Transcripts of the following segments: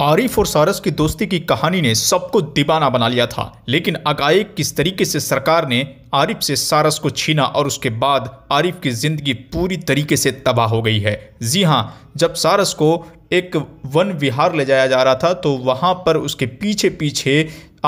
आरिफ और सारस की दोस्ती की कहानी ने सबको दीवाना बना लिया था लेकिन अकाएक किस तरीके से सरकार ने आरिफ से सारस को छीना और उसके बाद आरिफ की ज़िंदगी पूरी तरीके से तबाह हो गई है जी हाँ जब सारस को एक वन विहार ले जाया जा रहा था तो वहाँ पर उसके पीछे पीछे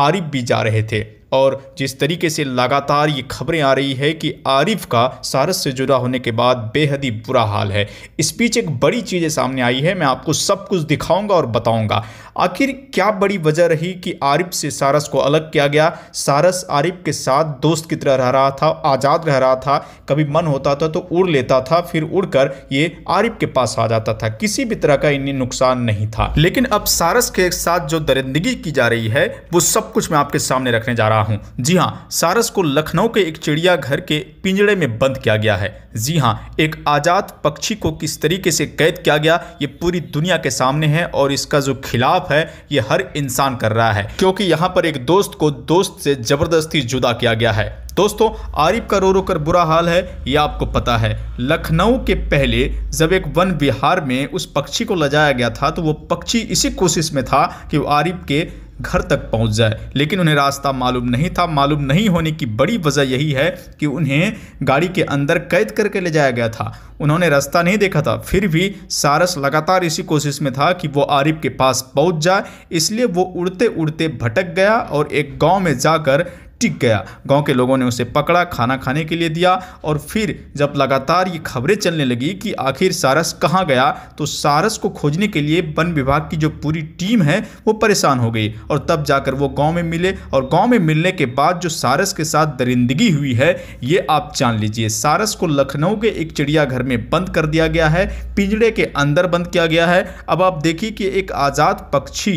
आरिफ भी जा रहे थे और जिस तरीके से लगातार ये खबरें आ रही है कि आरिफ का सारस से जुड़ा होने के बाद बेहद ही बुरा हाल है इस बीच एक बड़ी चीज़ें सामने आई है मैं आपको सब कुछ दिखाऊंगा और बताऊंगा आखिर क्या बड़ी वजह रही कि आरिफ से सारस को अलग किया गया सारस आरिफ के साथ दोस्त की तरह रह रहा था आज़ाद रह रहा था कभी मन होता था तो उड़ लेता था फिर उड़कर ये आरिफ के पास आ जाता था किसी भी तरह का इन्हें नुकसान नहीं था लेकिन अब सारस के साथ जो दरिंदगी की जा रही है वो सब कुछ मैं आपके सामने रखने जा रहा रहा हूं जी हां सारस को लखनऊ के एक चिड़ियाघर के पिंजड़े में बंद किया गया है जी हां एक आज़ाद पक्षी को किस तरीके से कैद किया गया ये पूरी दुनिया के सामने है और इसका जो खिलाफ है ये हर इंसान कर रहा है क्योंकि यहाँ पर एक दोस्त को दोस्त से ज़बरदस्ती जुदा किया गया है दोस्तों आरिफ का रो रो कर बुरा हाल है ये आपको पता है लखनऊ के पहले जब एक वन विहार में उस पक्षी को लजाया गया था तो वो पक्षी इसी कोशिश में था कि वो आरिफ के घर तक पहुंच जाए लेकिन उन्हें रास्ता मालूम नहीं था मालूम नहीं होने की बड़ी वजह यही है कि उन्हें गाड़ी के अंदर कैद करके ले जाया गया था उन्होंने रास्ता नहीं देखा था फिर भी सारस लगातार इसी कोशिश में था कि वो आरिफ के पास पहुंच जाए इसलिए वो उड़ते उड़ते भटक गया और एक गांव में जाकर टिक गया गांव के लोगों ने उसे पकड़ा खाना खाने के लिए दिया और फिर जब लगातार ये खबरें चलने लगी कि आखिर सारस कहाँ गया तो सारस को खोजने के लिए वन विभाग की जो पूरी टीम है वो परेशान हो गई और तब जाकर वो गाँव में मिले और गाँव में मिलने के बाद जो सारस के साथ दरिंदगी हुई है ये आप जान लीजिए सारस को लखनऊ के एक चिड़ियाघर में बंद कर दिया गया है पिंजड़े के अंदर बंद किया गया है अब आप देखिए कि एक आज़ाद पक्षी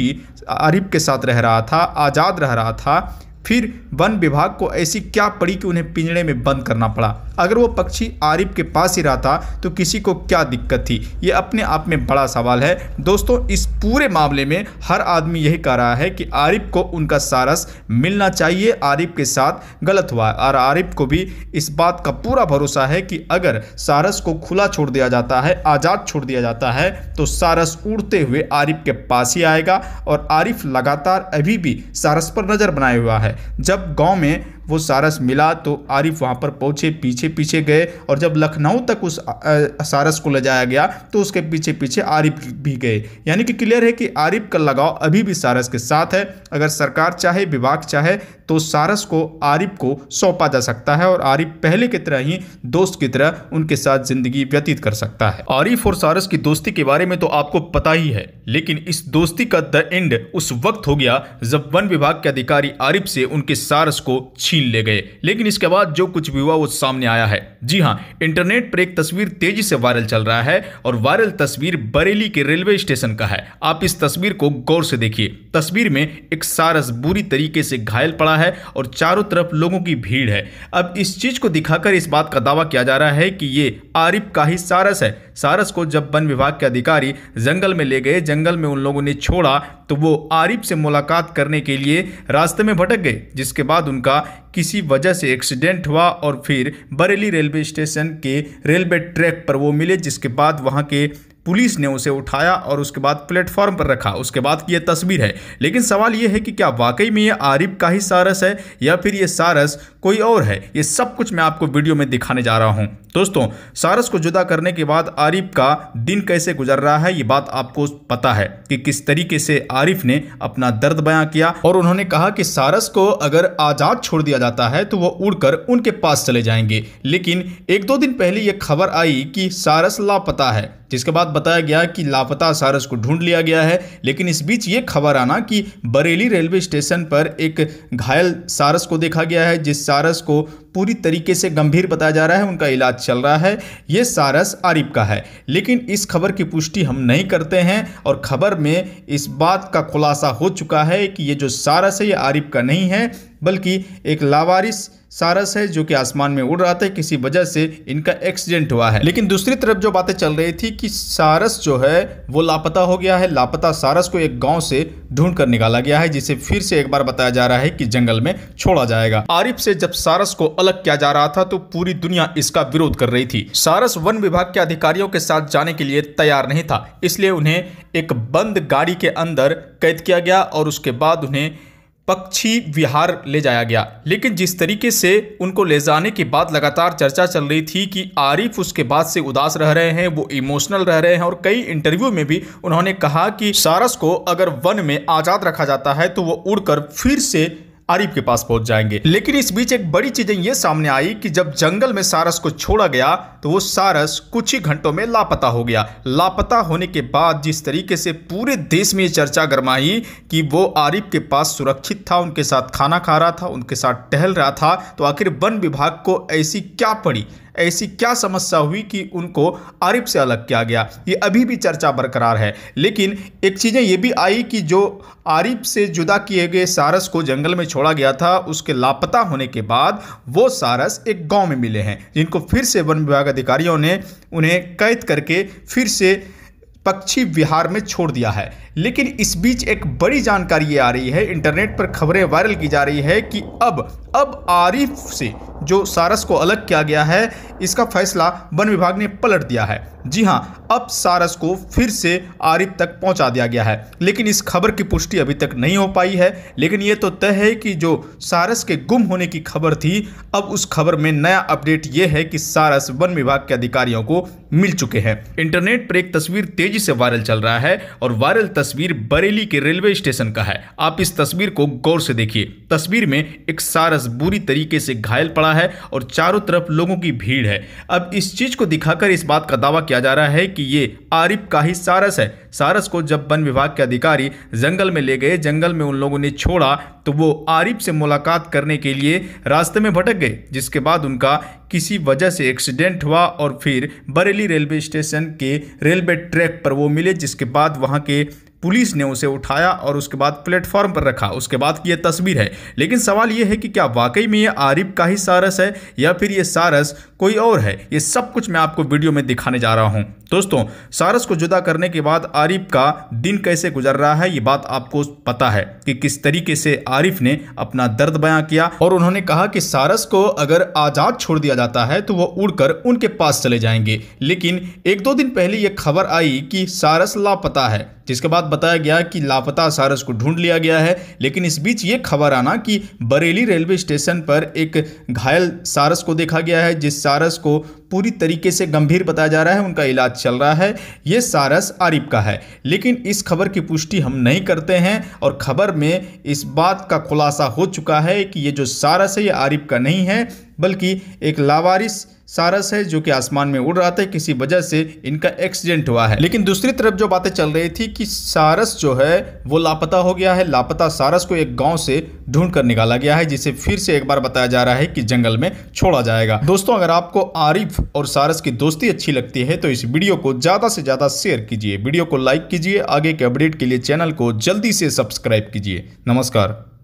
आरिफ के साथ रह रहा था आज़ाद रह रहा था फिर वन विभाग को ऐसी क्या पड़ी कि उन्हें पिंजड़े में बंद करना पड़ा अगर वो पक्षी आरिफ के पास ही रहा था तो किसी को क्या दिक्कत थी ये अपने आप में बड़ा सवाल है दोस्तों इस पूरे मामले में हर आदमी यही कह रहा है कि आरिफ को उनका सारस मिलना चाहिए आरिफ के साथ गलत हुआ और आरिफ को भी इस बात का पूरा भरोसा है कि अगर सारस को खुला छोड़ दिया जाता है आज़ाद छोड़ दिया जाता है तो सारस उड़ते हुए आरिफ के पास ही आएगा और आरिफ लगातार अभी भी सारस पर नज़र बनाए हुआ है जब गांव में वो सारस मिला तो आरिफ वहाँ पर पहुँचे पीछे पीछे गए और जब लखनऊ तक उस सारस को ले जाया गया तो उसके पीछे पीछे आरिफ भी गए यानी कि क्लियर है कि आरिफ का लगाव अभी भी सारस के साथ है अगर सरकार चाहे विभाग चाहे तो सारस को आरिफ को सौंपा जा सकता है और आरिफ पहले की तरह ही दोस्त की तरह उनके साथ ज़िंदगी व्यतीत कर सकता है आरिफ और सारस की दोस्ती के बारे में तो आपको पता ही है लेकिन इस दोस्ती का द एंड उस वक्त हो गया जब वन विभाग के अधिकारी आरिफ से उनके सारस को छीन छीन ले गए लेकिन इसके बाद जो कुछ भी हुआ वो सामने आया है जी हाँ इंटरनेट पर एक तस्वीर तेजी से वायरल चल रहा है और वायरल तस्वीर बरेली के रेलवे स्टेशन का है आप इस तस्वीर को गौर से देखिए तस्वीर में एक सारस बुरी तरीके से घायल पड़ा है और चारों तरफ लोगों की भीड़ है अब इस चीज को दिखाकर इस बात का दावा किया जा रहा है कि ये आरिफ का ही सारस है सारस को जब वन विभाग के अधिकारी जंगल में ले गए जंगल में उन लोगों ने छोड़ा तो वो आरिफ से मुलाकात करने के लिए रास्ते में भटक गए जिसके बाद उनका किसी वजह से एक्सीडेंट हुआ और फिर बरेली रेलवे स्टेशन के रेलवे ट्रैक पर वो मिले जिसके बाद वहाँ के पुलिस ने उसे उठाया और उसके बाद प्लेटफॉर्म पर रखा उसके बाद की यह तस्वीर है लेकिन सवाल यह है कि क्या वाकई में यह आरिफ का ही सारस है या फिर यह सारस कोई और है ये सब कुछ मैं आपको वीडियो में दिखाने जा रहा हूँ दोस्तों सारस को जुदा करने के बाद आरिफ का दिन कैसे गुजर रहा है ये बात आपको पता है कि किस तरीके से आरिफ ने अपना दर्द बयां किया और उन्होंने कहा कि सारस को अगर आज़ाद छोड़ दिया जाता है तो वो उड़कर उनके पास चले जाएंगे लेकिन एक दो दिन पहले ये खबर आई कि सारस लापता है जिसके बाद बताया गया कि लापता सारस को ढूंढ लिया गया है लेकिन इस बीच ये खबर आना कि बरेली रेलवे स्टेशन पर एक घायल सारस को देखा गया है जिस सारस को पूरी तरीके से गंभीर बताया जा रहा है उनका इलाज चल रहा है ये सारस आरिफ का है लेकिन इस खबर की पुष्टि हम नहीं करते हैं और खबर में इस बात का खुलासा हो चुका है कि ये जो सारस है ये आरिफ का नहीं है बल्कि एक लावारिस सारस है जो कि आसमान में उड़ रहा था किसी वजह से इनका एक्सीडेंट हुआ है लेकिन दूसरी तरफ जो बातें चल रही थी कि सारस जो है वो लापता हो गया है लापता सारस को एक गांव से ढूंढ कर निकाला गया है जिसे फिर से एक बार बताया जा रहा है कि जंगल में छोड़ा जाएगा आरिफ से जब सारस को अलग किया जा रहा था तो पूरी दुनिया इसका विरोध कर रही थी सारस वन विभाग के अधिकारियों के साथ जाने के लिए तैयार नहीं था इसलिए उन्हें एक बंद गाड़ी के अंदर कैद किया गया और उसके बाद उन्हें पक्षी विहार ले जाया गया लेकिन जिस तरीके से उनको ले जाने के बाद लगातार चर्चा चल रही थी कि आरिफ उसके बाद से उदास रह रहे हैं वो इमोशनल रह रहे हैं और कई इंटरव्यू में भी उन्होंने कहा कि सारस को अगर वन में आज़ाद रखा जाता है तो वो उड़कर फिर से आरिफ के पास पहुंच जाएंगे लेकिन इस बीच एक बड़ी चीजें ये सामने आई कि जब जंगल में सारस को छोड़ा गया तो वो सारस कुछ ही घंटों में लापता हो गया लापता होने के बाद जिस तरीके से पूरे देश में ये चर्चा गरमाई कि वो आरिफ के पास सुरक्षित था उनके साथ खाना खा रहा था उनके साथ टहल रहा था तो आखिर वन विभाग को ऐसी क्या पड़ी ऐसी क्या समस्या हुई कि उनको आरिफ से अलग किया गया ये अभी भी चर्चा बरकरार है लेकिन एक चीज़ें ये भी आई कि जो आरिफ से जुदा किए गए सारस को जंगल में छोड़ा गया था उसके लापता होने के बाद वो सारस एक गाँव में मिले हैं जिनको फिर से वन विभाग अधिकारियों ने उन्हें कैद करके फिर से पक्षी विहार में छोड़ दिया है लेकिन इस बीच एक बड़ी जानकारी ये आ रही है इंटरनेट पर खबरें वायरल की जा रही है कि अब अब आरिफ से जो सारस को अलग किया गया है इसका फैसला वन विभाग ने पलट दिया है जी हाँ अब सारस को फिर से आरिफ तक पहुंचा दिया गया है लेकिन इस खबर की पुष्टि अभी तक नहीं हो पाई है लेकिन ये तो तय है कि जो सारस के गुम होने की खबर थी अब उस खबर में नया अपडेट ये है कि सारस वन विभाग के अधिकारियों को मिल चुके हैं इंटरनेट पर एक तस्वीर तेजी से वायरल चल रहा है और वायरल तस्वीर बरेली के रेलवे स्टेशन का है आप इस तस्वीर को गौर से देखिए तस्वीर में एक सारस बुरी तरीके से घायल पड़ा पड़ा है और चारों तरफ लोगों की भीड़ है अब इस चीज़ को दिखाकर इस बात का दावा किया जा रहा है कि ये आरिफ का ही सारस है सारस को जब वन विभाग के अधिकारी जंगल में ले गए जंगल में उन लोगों ने छोड़ा तो वो आरिफ से मुलाकात करने के लिए रास्ते में भटक गए जिसके बाद उनका किसी वजह से एक्सीडेंट हुआ और फिर बरेली रेलवे स्टेशन के रेलवे ट्रैक पर वो मिले जिसके बाद वहाँ के पुलिस ने उसे उठाया और उसके बाद प्लेटफॉर्म पर रखा उसके बाद की यह तस्वीर है लेकिन सवाल यह है कि क्या वाकई में यह आरिफ का ही सारस है या फिर यह सारस कोई और है ये सब कुछ मैं आपको वीडियो में दिखाने जा रहा हूँ दोस्तों सारस को जुदा करने के बाद आरिफ का दिन कैसे गुजर रहा है ये बात आपको पता है कि किस तरीके से आरिफ ने अपना दर्द बयां किया और उन्होंने कहा कि सारस को अगर आज़ाद छोड़ दिया जाता है तो वह उड़कर उनके पास चले जाएंगे लेकिन एक दो दिन पहले यह खबर आई कि सारस लापता है जिसके बाद बताया गया कि लापता सारस को ढूंढ लिया गया है लेकिन इस बीच ये खबर आना कि बरेली रेलवे स्टेशन पर एक घायल सारस को देखा गया है जिस सारस को पूरी तरीके से गंभीर बताया जा रहा है उनका इलाज चल रहा है ये सारस आरिप का है लेकिन इस खबर की पुष्टि हम नहीं करते हैं और खबर में इस बात का खुलासा हो चुका है कि ये जो सारस है ये आरिप का नहीं है बल्कि एक लावारिस सारस है जो कि आसमान में उड़ रहा था किसी वजह से इनका एक्सीडेंट हुआ है लेकिन दूसरी तरफ जो बातें चल रही थी कि सारस जो है वो लापता हो गया है लापता सारस को एक गांव से ढूंढ कर निकाला गया है जिसे फिर से एक बार बताया जा रहा है कि जंगल में छोड़ा जाएगा दोस्तों अगर आपको आरिफ और सारस की दोस्ती अच्छी लगती है तो इस वीडियो को ज़्यादा से ज़्यादा शेयर कीजिए वीडियो को लाइक कीजिए आगे के अपडेट के लिए चैनल को जल्दी से सब्सक्राइब कीजिए नमस्कार